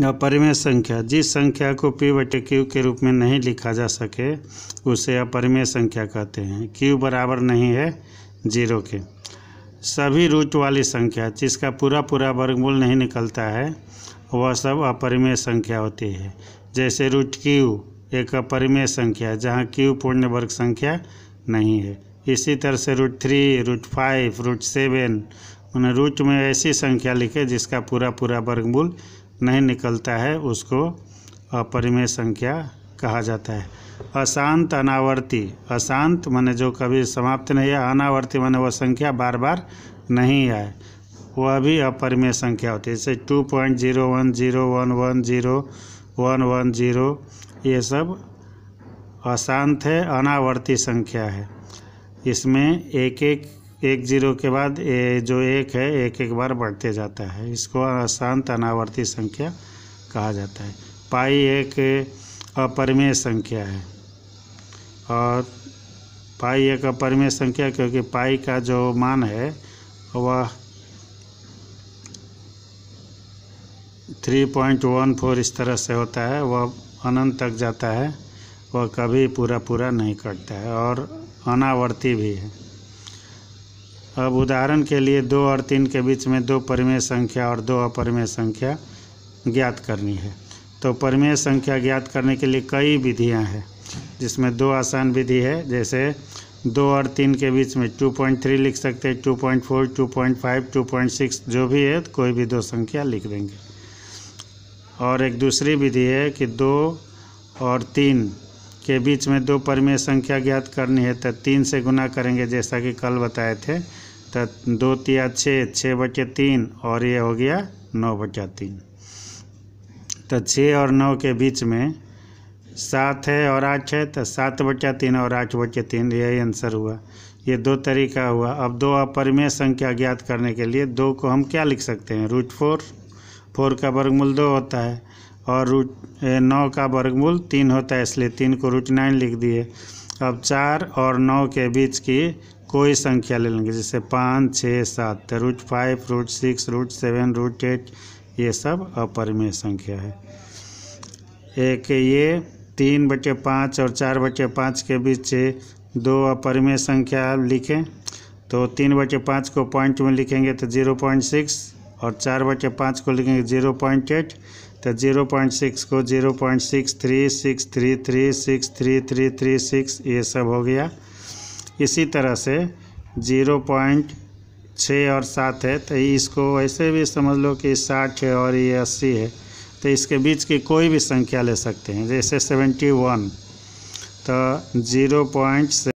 अपरिमेय संख्या जिस संख्या को पी बटे क्यू के रूप में नहीं लिखा जा सके उसे अपरिमेय संख्या कहते हैं क्यू बराबर नहीं है जीरो के सभी रूट वाली संख्या जिसका पूरा पूरा वर्गमूल नहीं निकलता है वह सब अपरिमेय संख्या होती है जैसे रूट क्यू एक अपरिमेय संख्या जहाँ क्यू पूर्ण वर्ग संख्या नहीं है इसी तरह से root three root five root seven उन्हें रूट में ऐसी संख्या लिखे जिसका पूरा पूरा वर्गमूल नहीं निकलता है उसको अपरिमेय संख्या कहा जाता है अशांत अनावर्ती अशांत माने जो कभी समाप्त नहीं है अनावर्ती माने वह संख्या बार बार नहीं आए वह भी अपरिमेय संख्या होती है जैसे two point zero one zero one one zero one one zero ये सब अशांत है अनावर्ती संख्या है इसमें एक एक एक जीरो के बाद ए, जो एक है एक एक बार बढ़ते जाता है इसको अशांत अनावर्ती संख्या कहा जाता है पाई एक अपरिमेय संख्या है और पाई एक अपरिमेय संख्या क्योंकि पाई का जो मान है वह थ्री पॉइंट वन फोर इस तरह से होता है वह अनंत तक जाता है वह कभी पूरा पूरा नहीं कटता है और अनावर्ती भी है अब उदाहरण के लिए दो और तीन के बीच में दो परिमेय संख्या और दो अपरिमेय संख्या ज्ञात करनी है तो परिमेय संख्या ज्ञात करने के लिए कई विधियां हैं जिसमें दो आसान विधि है जैसे दो और तीन के बीच में 2.3 लिख सकते हैं 2.4, 2.5, 2.6 जो भी है तो कोई भी दो संख्या लिख देंगे और एक दूसरी विधि है कि दो और तीन के बीच में दो परिमेय संख्या ज्ञात करनी है तो तीन से गुना करेंगे जैसा कि कल बताए थे तो दो तिया छः छः बटे तीन और ये हो गया नौ बटा तीन तो छः और नौ के बीच में सात है और आठ है तो सात बचा तीन और आठ बचे तीन यही आंसर हुआ ये दो तरीका हुआ अब दो अपरिमेय संख्या ज्ञात करने के लिए दो को हम क्या लिख सकते हैं रूट फोर फोर का वर्गमूल दो होता है और रूट नौ का वर्गमूल तीन होता है इसलिए तीन को रूट नाइन लिख दिए अब चार और नौ के बीच की कोई संख्या ले लेंगे जैसे पाँच छः सात root five root six root seven root eight ये सब अपरिमेय संख्या है एक ये तीन बटे पाँच और चार बटे पाँच के बीच दो अपरिमेय संख्या लिखें तो तीन बटे पाँच को पॉइंट में लिखेंगे तो ज़ीरो पॉइंट सिक्स और चार बटे पाँच को लिखेंगे ज़ीरो पॉइंट एट तो जीरो पॉइंट सिक्स को zero point six three six three three six three three three six ये सब हो गया इसी तरह से जीरो पॉइंट छः और सात है तो इसको ऐसे भी समझ लो कि साठ है और ये अस्सी है तो इसके बीच की कोई भी संख्या ले सकते हैं जैसे सेवेंटी वन तो जीरो पॉइंट